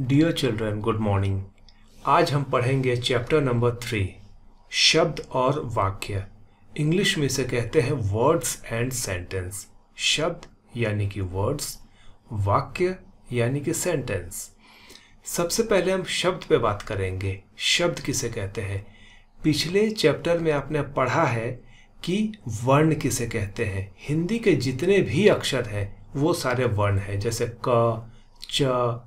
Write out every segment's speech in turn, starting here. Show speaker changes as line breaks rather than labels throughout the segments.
Dear children good morning आज हम पढ़ेंगे चैप्टर नंबर थ्री शब्द और वाक्य इंग्लिश में से कहते हैं वर्ड्स एंड सेंटेंस शब्द यानी कि वर्ड्स वाक्य यानी कि सेंटेंस सबसे पहले हम शब्द पे बात करेंगे शब्द किसे कहते हैं पिछले चैप्टर में आपने पढ़ा है कि वर्ण किसे कहते हैं हिंदी के जितने भी अक्षर हैं वो सारे वर्ण हैं जैसे क च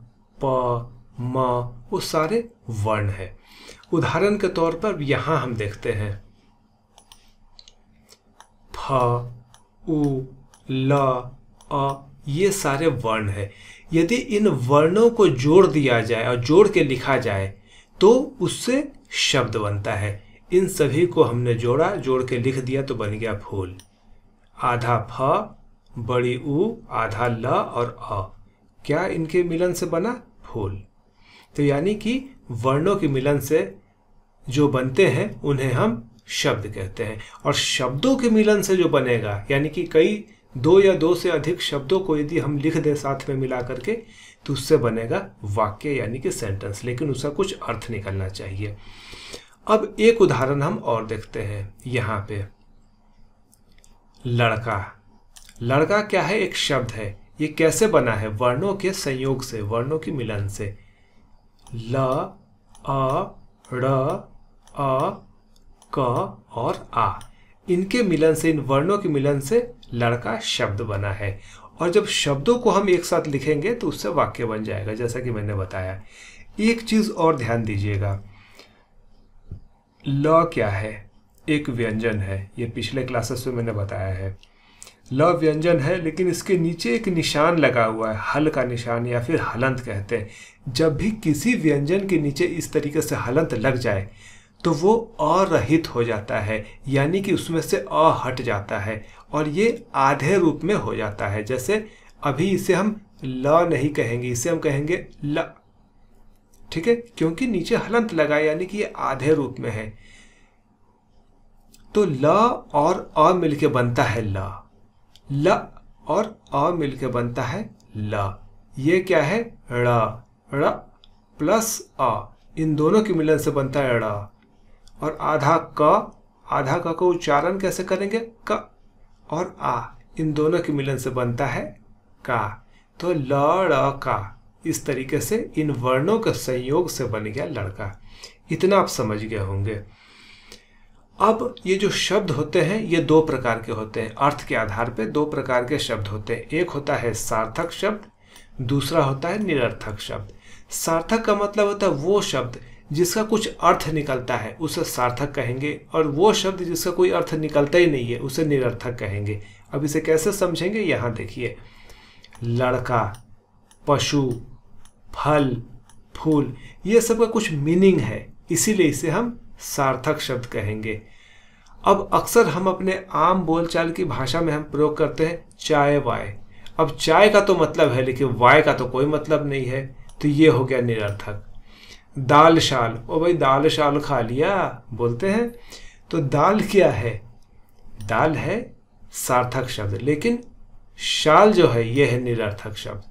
प म वो सारे वर्ण है उदाहरण के तौर पर यहां हम देखते हैं फ उ ल अ ये सारे वर्ण है यदि इन वर्णों को जोड़ दिया जाए और जोड़ के लिखा जाए तो उससे शब्द बनता है इन सभी को हमने जोड़ा जोड़ के लिख दिया तो बन गया फूल आधा फ बड़ी उ आधा ल और अ क्या इनके मिलन से बना होल तो यानी कि वर्णों के मिलन से जो बनते हैं उन्हें हम शब्द कहते हैं और शब्दों के मिलन से जो बनेगा यानी कि कई दो या दो से अधिक शब्दों को यदि हम लिख दें साथ में मिला करके तो उससे बनेगा वाक्य यानी कि सेंटेंस लेकिन उसका कुछ अर्थ निकलना चाहिए अब एक उदाहरण हम और देखते हैं यहां पे लड़का लड़का क्या है एक शब्द है ये कैसे बना है वर्णों के संयोग से वर्णों के मिलन से ल अ र, अ क और आ इनके मिलन से इन वर्णों के मिलन से लड़का शब्द बना है और जब शब्दों को हम एक साथ लिखेंगे तो उससे वाक्य बन जाएगा जैसा कि मैंने बताया एक चीज और ध्यान दीजिएगा ल क्या है एक व्यंजन है ये पिछले क्लासेस में मैंने बताया है ल व्यंजन है लेकिन इसके नीचे एक निशान लगा हुआ है हल का निशान या फिर हलंत कहते हैं जब भी किसी व्यंजन के नीचे इस तरीके से हलंत लग जाए तो वो अरहित हो जाता है यानी कि उसमें से अ हट जाता है और ये आधे रूप में हो जाता है जैसे अभी इसे हम ल नहीं कहेंगे इसे हम कहेंगे ल ठीक है क्योंकि नीचे हलंत लगा यानी कि ये आधे रूप में है तो ल और अ मिलके बनता है ल ल और अ मिलकर बनता है ल ये क्या है ड़ ड़ प्लस अ इन दोनों के मिलन से बनता है ड़ और आधा क आधा क का उच्चारण कैसे करेंगे क और आ इन दोनों के मिलन से बनता है का तो ल का इस तरीके से इन वर्णों के संयोग से बन गया लड़का इतना आप समझ गए होंगे अब ये जो शब्द होते हैं ये दो प्रकार के होते हैं अर्थ के आधार पे दो प्रकार के शब्द होते हैं एक होता है सार्थक शब्द दूसरा होता है निरर्थक शब्द सार्थक का मतलब होता है वो शब्द जिसका कुछ अर्थ निकलता है उसे सार्थक कहेंगे और वो शब्द जिसका कोई अर्थ निकलता ही नहीं है उसे निरर्थक कहेंगे अब इसे कैसे समझेंगे यहाँ देखिए लड़का पशु फल फूल ये सब का कुछ मीनिंग है इसीलिए इसे हम सार्थक शब्द कहेंगे अब अक्सर हम अपने आम बोलचाल की भाषा में हम प्रयोग करते हैं चाय वाय अब चाय का तो मतलब है लेकिन वाय का तो कोई मतलब नहीं है तो ये हो गया निरर्थक दाल शाल ओ भाई दाल शाल खा लिया बोलते हैं तो दाल क्या है दाल है सार्थक शब्द लेकिन शाल जो है यह है निरर्थक शब्द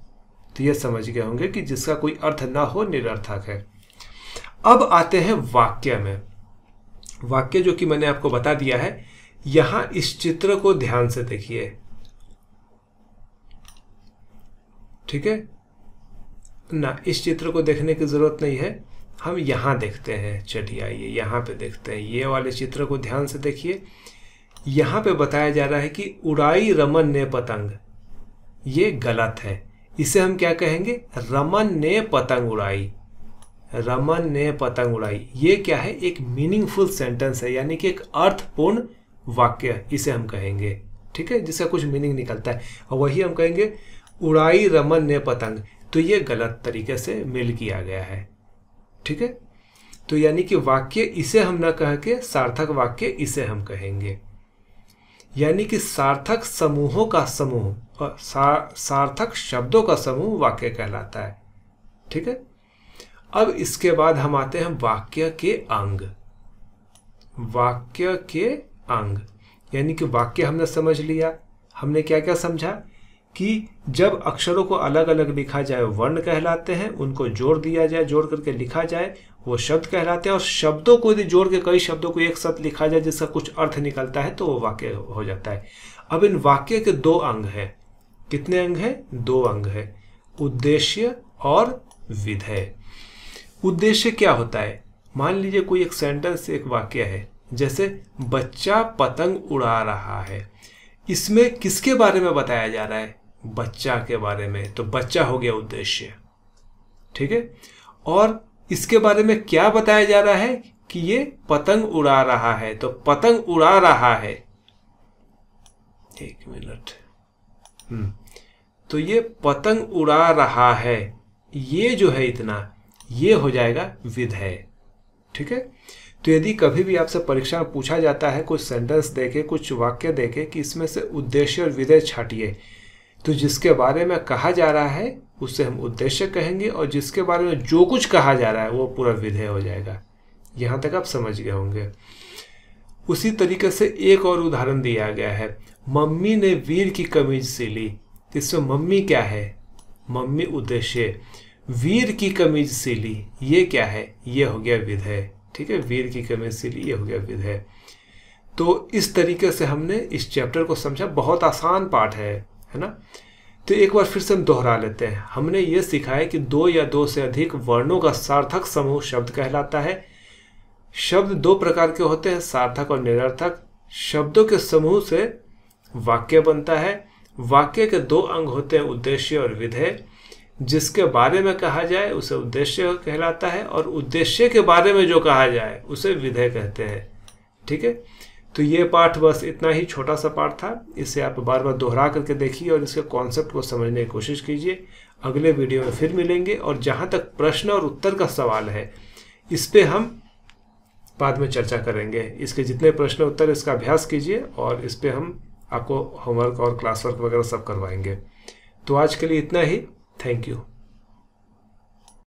तो यह समझ गए होंगे कि जिसका कोई अर्थ ना हो निरर्थक है अब आते हैं वाक्य में वाक्य जो कि मैंने आपको बता दिया है यहां इस चित्र को ध्यान से देखिए ठीक है ना इस चित्र को देखने की ज़रूरत नहीं है हम यहां देखते हैं चलिए आइए यहां पे देखते हैं ये वाले चित्र को ध्यान से देखिए यहां पे बताया जा रहा है कि उड़ाई रमन ने पतंग ये गलत है इसे हम क्या कहेंगे रमन ने पतंग उड़ाई रमन ने पतंग उड़ाई ये क्या है एक मीनिंगफुल सेंटेंस है यानी कि एक अर्थपूर्ण वाक्य इसे हम कहेंगे ठीक है जिसका कुछ मीनिंग निकलता है और वही हम कहेंगे उड़ाई रमन ने पतंग तो ये गलत तरीके से मिल किया गया है ठीक है तो यानी कि वाक्य इसे हम ना कह के सार्थक वाक्य इसे हम कहेंगे यानी कि सार्थक समूहों का समूह और सार्थक शब्दों का समूह वाक्य कहलाता है ठीक है अब इसके बाद हम आते हैं वाक्य के अंग वाक्य के अंग यानी कि वाक्य हमने समझ लिया हमने क्या क्या समझा कि जब अक्षरों को अलग अलग लिखा जाए वर्ण कहलाते हैं उनको जोड़ दिया जाए जोड़ करके लिखा जाए वो शब्द कहलाते हैं और शब्दों को यदि जोड़ के कई शब्दों को एक साथ लिखा जाए जिसका कुछ अर्थ निकलता है तो वो वाक्य हो जाता है अब इन वाक्य के दो अंग हैं कितने अंग हैं दो अंग हैं उद्देश्य और विधेय उद्देश्य क्या होता है मान लीजिए कोई एक सेंटेंस एक वाक्य है जैसे बच्चा पतंग उड़ा रहा है इसमें किसके बारे में बताया जा रहा है बच्चा के बारे में तो बच्चा हो गया उद्देश्य ठीक है और इसके बारे में क्या बताया जा रहा है कि ये पतंग उड़ा रहा है तो पतंग उड़ा रहा है एक मिनट हम्म तो ये पतंग उड़ा रहा है ये जो है इतना ये हो जाएगा विधेय ठीक है तो यदि कभी भी आपसे परीक्षा में पूछा जाता है कुछ सेंटेंस देके कुछ वाक्य देके कि इसमें से उद्देश्य और विधेय छाटिए तो जिसके बारे में कहा जा रहा है उससे हम उद्देश्य कहेंगे और जिसके बारे में जो कुछ कहा जा रहा है वो पूरा विधेय हो जाएगा यहां तक आप समझ गए होंगे उसी तरीके से एक और उदाहरण दिया गया है मम्मी ने वीर की कमीज ली इसमें मम्मी क्या है मम्मी उद्देश्य वीर की कमीज ली ये क्या है ये हो गया विधेय ठीक है वीर की कमीज ली ये हो गया विधेय तो इस तरीके से हमने इस चैप्टर को समझा बहुत आसान पाठ है है ना तो एक बार फिर से हम दोहरा लेते हैं हमने ये सिखा है कि दो या दो से अधिक वर्णों का सार्थक समूह शब्द कहलाता है शब्द दो प्रकार के होते हैं सार्थक और निरर्थक शब्दों के समूह से वाक्य बनता है वाक्य के दो अंग होते हैं उद्देश्य और विधेय जिसके बारे में कहा जाए उसे उद्देश्य कहलाता है और उद्देश्य के बारे में जो कहा जाए उसे विधेय कहते हैं ठीक है तो ये पाठ बस इतना ही छोटा सा पाठ था इसे आप बार बार दोहरा करके देखिए और इसके कॉन्सेप्ट को समझने की कोशिश कीजिए अगले वीडियो में फिर मिलेंगे और जहाँ तक प्रश्न और उत्तर का सवाल है इस पर हम बाद में चर्चा करेंगे इसके जितने प्रश्न उत्तर इसका अभ्यास कीजिए और इस पर हम आपको होमवर्क और क्लास वर्क वगैरह सब करवाएंगे तो आज के लिए इतना ही Thank you.